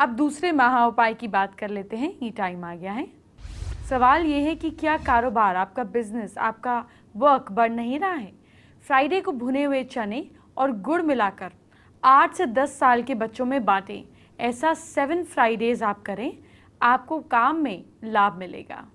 अब दूसरे महा उपाय की बात कर लेते हैं ये टाइम आ गया है सवाल ये है कि क्या कारोबार आपका बिजनेस आपका वर्क बढ़ नहीं रहा है फ्राइडे को भुने हुए चने और गुड़ मिलाकर आठ से दस साल के बच्चों में बांटें ऐसा सेवन फ्राइडेज़ आप करें आपको काम में लाभ मिलेगा